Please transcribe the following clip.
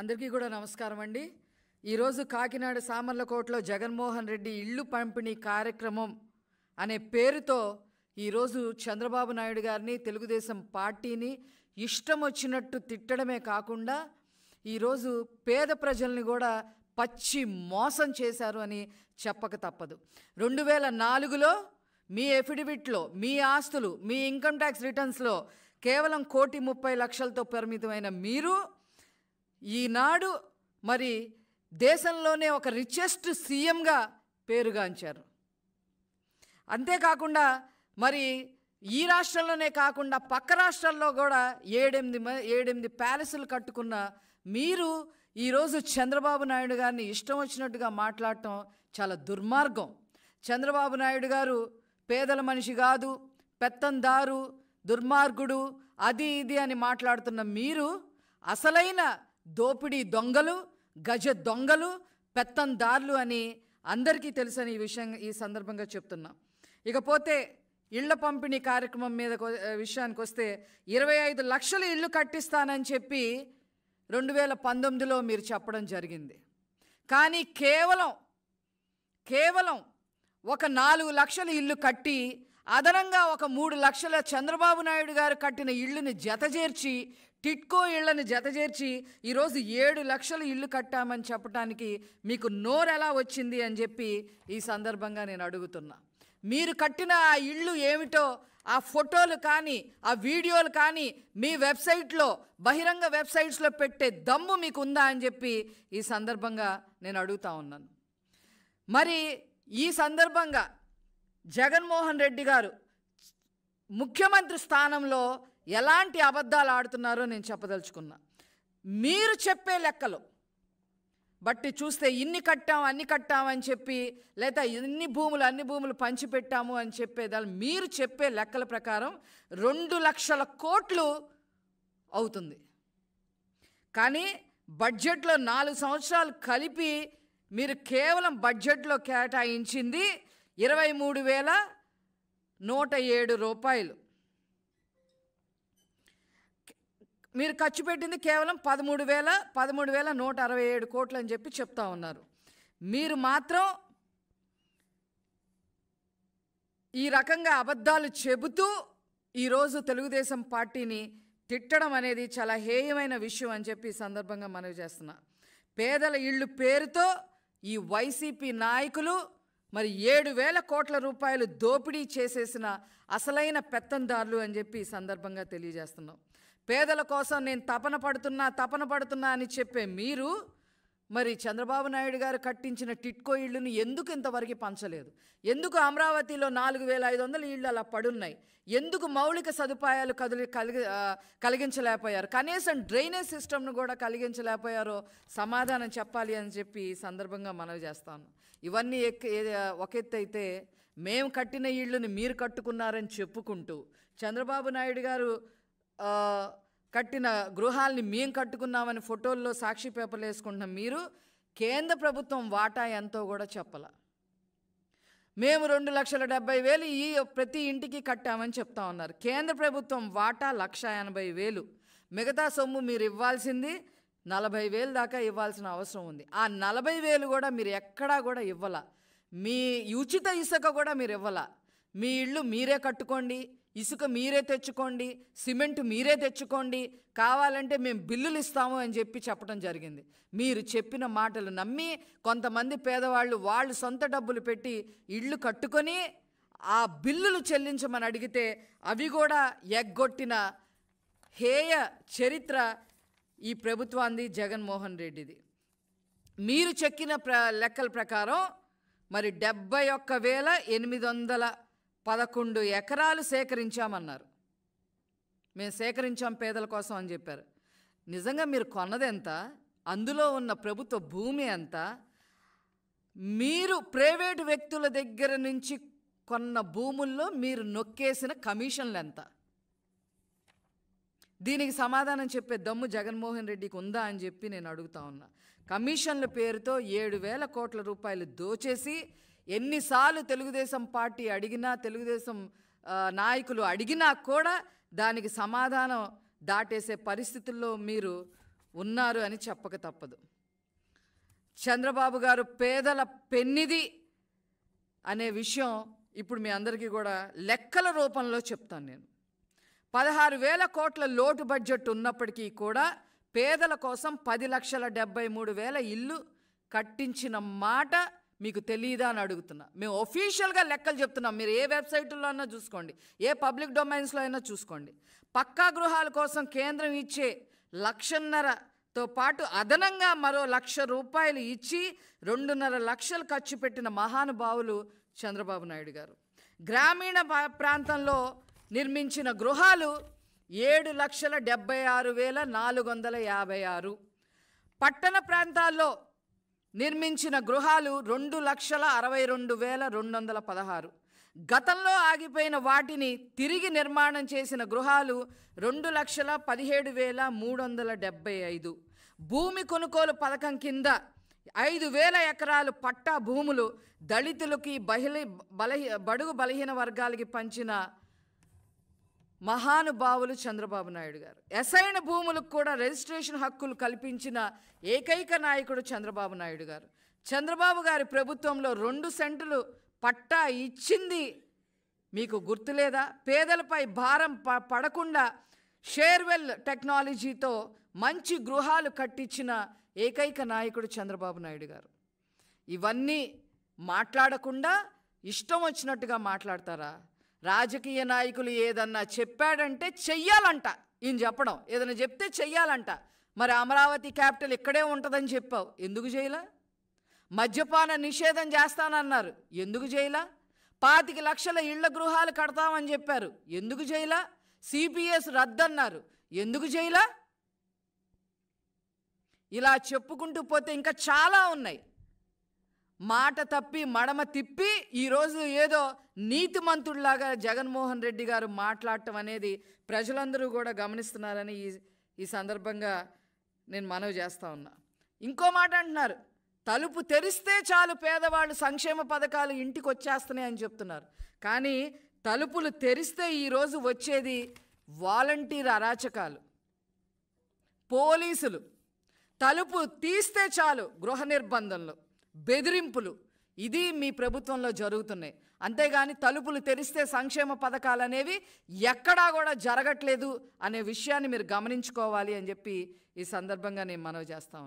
అందరికీ కూడా నమస్కారం అండి ఈరోజు కాకినాడ సామర్లకోటలో జగన్మోహన్ రెడ్డి ఇళ్ళు పంపిణీ కార్యక్రమం అనే పేరుతో ఈరోజు చంద్రబాబు నాయుడు గారిని తెలుగుదేశం పార్టీని ఇష్టం వచ్చినట్టు తిట్టడమే కాకుండా ఈరోజు పేద ప్రజల్ని కూడా పచ్చి మోసం చేశారు అని చెప్పక తప్పదు రెండు వేల నాలుగులో మీ ఎఫిడవిట్లో మీ ఆస్తులు మీ ఇన్కమ్ ట్యాక్స్ రిటర్న్స్లో కేవలం కోటి ముప్పై లక్షలతో పరిమితమైన మీరు ఈనాడు మరి దేశంలోనే ఒక రిచెస్ట్ సీఎంగా పేరుగాంచారు అంతేకాకుండా మరి ఈ రాష్ట్రంలోనే కాకుండా పక్క రాష్ట్రాల్లో కూడా ఏడెనిమిది ఏడెనిమిది ప్యాలెస్లు కట్టుకున్న మీరు ఈరోజు చంద్రబాబు నాయుడు గారిని ఇష్టం వచ్చినట్టుగా మాట్లాడటం చాలా దుర్మార్గం చంద్రబాబు నాయుడు గారు పేదల మనిషి కాదు పెత్తందారు దుర్మార్గుడు అది ఇది అని మాట్లాడుతున్న మీరు అసలైన దోపిడీ దొంగలు గజ దొంగలు పెత్తందారులు అని అందరికీ తెలుసని ఈ విషయం ఈ సందర్భంగా చెప్తున్నాం ఇకపోతే ఇళ్ల పంపిణీ కార్యక్రమం మీద విషయానికి వస్తే ఇరవై ఐదు లక్షల ఇళ్ళు కట్టిస్తానని చెప్పి రెండు వేల పంతొమ్మిదిలో మీరు చెప్పడం జరిగింది కానీ కేవలం కేవలం ఒక నాలుగు లక్షల ఇల్లు కట్టి అదనంగా ఒక మూడు లక్షల చంద్రబాబు నాయుడు గారు కట్టిన ఇళ్ళుని జతచేర్చి టిట్కో ఇళ్లను జతచేర్చి ఈరోజు ఏడు లక్షల ఇల్లు కట్టామని చెప్పడానికి మీకు ఎలా వచ్చింది అని చెప్పి ఈ సందర్భంగా నేను అడుగుతున్నా మీరు కట్టిన ఆ ఇళ్ళు ఏమిటో ఆ ఫోటోలు కానీ ఆ వీడియోలు కానీ మీ వెబ్సైట్లో బహిరంగ వెబ్సైట్స్లో పెట్టే దమ్ము మీకు ఉందా అని చెప్పి ఈ సందర్భంగా నేను అడుగుతా ఉన్నాను మరి ఈ సందర్భంగా జగన్మోహన్ రెడ్డి గారు ముఖ్యమంత్రి స్థానంలో ఎలాంటి అబద్ధాలు ఆడుతున్నారో నేను చెప్పదలుచుకున్నా మీరు చెప్పే లెక్కలు బట్టి చూస్తే ఇన్ని కట్టాం అన్ని కట్టామని అని చెప్పి లేదా ఇన్ని భూములు అన్ని భూములు పంచిపెట్టాము అని చెప్పేదాన్ని మీరు చెప్పే లెక్కల ప్రకారం రెండు లక్షల కోట్లు అవుతుంది కానీ బడ్జెట్లో నాలుగు సంవత్సరాలు కలిపి మీరు కేవలం బడ్జెట్లో కేటాయించింది ఇరవై మూడు వేల నూట ఏడు రూపాయలు మీరు ఖర్చు పెట్టింది కేవలం పదమూడు వేల పదమూడు వేల నూట అరవై ఏడు కోట్లు అని చెప్పి చెప్తా ఉన్నారు మీరు మాత్రం ఈ రకంగా అబద్ధాలు చెబుతూ ఈరోజు తెలుగుదేశం పార్టీని తిట్టడం అనేది చాలా హేయమైన విషయం అని చెప్పి ఈ సందర్భంగా మనవి చేస్తున్నా పేదల ఇళ్ళు పేరుతో ఈ వైసీపీ నాయకులు మరి ఏడు వేల కోట్ల రూపాయలు దోపిడీ చేసేసిన అసలైన పెత్తందారులు అని చెప్పి ఈ సందర్భంగా తెలియజేస్తున్నాం పేదల కోసం నేను తపన పడుతున్నా తపన పడుతున్నా అని చెప్పే మీరు మరి చంద్రబాబు నాయుడు గారు కట్టించిన టిట్కో ఇళ్ళను ఎందుకు ఇంతవరకు పంచలేదు ఎందుకు అమరావతిలో నాలుగు వేల ఐదు వందల ఇళ్ళు అలా పడున్నాయి ఎందుకు మౌలిక సదుపాయాలు కదిలి కలిగి కలిగించలేకపోయారు కనీసం డ్రైనేజ్ సిస్టమ్ను కూడా కలిగించలేకపోయారో సమాధానం చెప్పాలి అని చెప్పి ఈ సందర్భంగా మనవి చేస్తాను ఇవన్నీ ఎక్క ఒక ఎత్తు అయితే మేము కట్టిన ఇళ్ళని మీరు కట్టుకున్నారని చెప్పుకుంటూ చంద్రబాబు నాయుడు గారు కట్టిన గృహాలని మేము కట్టుకున్నామని ఫోటోల్లో సాక్షి పేపర్లు వేసుకుంటున్నాం మీరు కేంద్ర ప్రభుత్వం వాటా ఎంతో కూడా చెప్పాల మేము రెండు లక్షల డెబ్బై వేలు ఈ ప్రతి ఇంటికి కట్టామని చెప్తా ఉన్నారు కేంద్ర ప్రభుత్వం వాటా లక్ష ఎనభై వేలు మిగతా సొమ్ము మీరు ఇవ్వాల్సింది నలభై వేలు దాకా ఇవ్వాల్సిన అవసరం ఉంది ఆ నలభై వేలు కూడా మీరు ఎక్కడా కూడా ఇవ్వాల మీ ఉచిత ఇసుక కూడా మీరు ఇవ్వాల మీ ఇళ్ళు మీరే కట్టుకోండి ఇసుక మీరే తెచ్చుకోండి సిమెంట్ మీరే తెచ్చుకోండి కావాలంటే మేము బిల్లులు ఇస్తాము అని చెప్పి చెప్పడం జరిగింది మీరు చెప్పిన మాటలు నమ్మి కొంతమంది పేదవాళ్ళు వాళ్ళు సొంత డబ్బులు పెట్టి ఇళ్ళు కట్టుకొని ఆ బిల్లులు చెల్లించమని అడిగితే అవి కూడా ఎగ్గొట్టిన హేయ చరిత్ర ఈ ప్రభుత్వాన్ని జగన్మోహన్ రెడ్డిది మీరు చెక్కిన ప్ర లెక్కల ప్రకారం మరి డెబ్బై ఒక్క వేల ఎనిమిది వందల పదకొండు ఎకరాలు సేకరించామన్నారు మేము సేకరించాం పేదల కోసం అని చెప్పారు నిజంగా మీరు కొన్నదెంత అందులో ఉన్న ప్రభుత్వ భూమి ఎంత మీరు ప్రైవేటు వ్యక్తుల దగ్గర నుంచి కొన్న భూముల్లో మీరు నొక్కేసిన కమిషన్లు ఎంత దీనికి సమాధానం చెప్పే దమ్ము జగన్మోహన్ రెడ్డికి ఉందా అని చెప్పి నేను అడుగుతా ఉన్నా కమిషన్ల పేరుతో ఏడు వేల కోట్ల రూపాయలు దోచేసి ఎన్నిసార్లు తెలుగుదేశం పార్టీ అడిగినా తెలుగుదేశం నాయకులు అడిగినా కూడా దానికి సమాధానం దాటేసే పరిస్థితుల్లో మీరు ఉన్నారు అని చెప్పక తప్పదు చంద్రబాబు గారు పేదల పెన్నిది అనే విషయం ఇప్పుడు మీ అందరికీ కూడా లెక్కల రూపంలో చెప్తాను నేను పదహారు వేల కోట్ల లోటు బడ్జెట్ ఉన్నప్పటికీ కూడా పేదల కోసం పది లక్షల డెబ్బై మూడు వేల ఇల్లు కట్టించిన మాట మీకు తెలియదా అని అడుగుతున్నా మేము ఒఫీషియల్గా లెక్కలు చెప్తున్నాం మీరు ఏ వెబ్సైట్లో అయినా చూసుకోండి ఏ పబ్లిక్ డొమైన్స్లో అయినా చూసుకోండి పక్కా గృహాల కోసం కేంద్రం ఇచ్చే లక్షన్నరతో పాటు అదనంగా మరో లక్ష రూపాయలు ఇచ్చి రెండున్నర లక్షలు ఖర్చు పెట్టిన మహానుభావులు చంద్రబాబు నాయుడు గారు గ్రామీణ ప్రాంతంలో నిర్మించిన గృహాలు ఏడు లక్షల డెబ్బై ఆరు వేల నాలుగు వందల యాభై ఆరు పట్టణ ప్రాంతాల్లో నిర్మించిన గృహాలు రెండు లక్షల అరవై రెండు వేల రెండు వందల పదహారు గతంలో ఆగిపోయిన వాటిని తిరిగి నిర్మాణం చేసిన గృహాలు రెండు లక్షల పదిహేడు వేల మూడు వందల డెబ్బై ఐదు భూమి కొనుగోలు పథకం కింద ఐదు వేల ఎకరాలు పట్టా భూములు దళితులకి బహిళ బలహీ బడుగు బలహీన వర్గాలకి పంచిన మహానుభావులు చంద్రబాబు నాయుడు గారు ఎసైన భూములకు కూడా రిజిస్ట్రేషన్ హక్కులు కల్పించిన ఏకైక నాయకుడు చంద్రబాబు నాయుడు గారు చంద్రబాబు గారి ప్రభుత్వంలో రెండు సెంటులు పట్టా ఇచ్చింది మీకు గుర్తులేదా పేదలపై భారం ప పడకుండా షేర్వెల్ టెక్నాలజీతో మంచి గృహాలు కట్టించిన ఏకైక నాయకుడు చంద్రబాబు నాయుడు గారు ఇవన్నీ మాట్లాడకుండా ఇష్టం వచ్చినట్టుగా మాట్లాడతారా రాజకీయ నాయకులు ఏదన్నా చెప్పాడంటే చెయ్యాలంట ఈయన చెప్పడం ఏదైనా చెప్తే చెయ్యాలంట మరి అమరావతి క్యాపిటల్ ఇక్కడే ఉంటుందని చెప్పావు ఎందుకు చేయలా మద్యపాన నిషేధం చేస్తానన్నారు ఎందుకు చేయలా పాతిక లక్షల ఇళ్ల గృహాలు కడతామని చెప్పారు ఎందుకు చేయలా సిపిఎస్ రద్దన్నారు ఎందుకు చేయలా ఇలా చెప్పుకుంటూ పోతే ఇంకా చాలా ఉన్నాయి మాట తప్పి మడమ తిప్పి ఈరోజు ఏదో నీతిమంతుడిలాగా జగన్మోహన్ రెడ్డి గారు మాట్లాడటం అనేది ప్రజలందరూ కూడా గమనిస్తున్నారని ఈ ఈ సందర్భంగా నేను మనవి చేస్తూ ఉన్నా ఇంకో మాట అంటున్నారు తలుపు తెరిస్తే చాలు పేదవాళ్ళు సంక్షేమ పథకాలు ఇంటికి వచ్చేస్తున్నాయి అని చెప్తున్నారు కానీ తలుపులు తెరిస్తే ఈరోజు వచ్చేది వాలంటీర్ అరాచకాలు పోలీసులు తలుపు తీస్తే చాలు గృహ నిర్బంధంలో బెదిరింపులు ఇది మీ ప్రభుత్వంలో జరుగుతున్నాయి అంతేగాని తలుపులు తెరిస్తే సంక్షేమ పథకాలు అనేవి ఎక్కడా కూడా జరగట్లేదు అనే విషయాన్ని మీరు గమనించుకోవాలి అని చెప్పి ఈ సందర్భంగా నేను మనవి చేస్తాను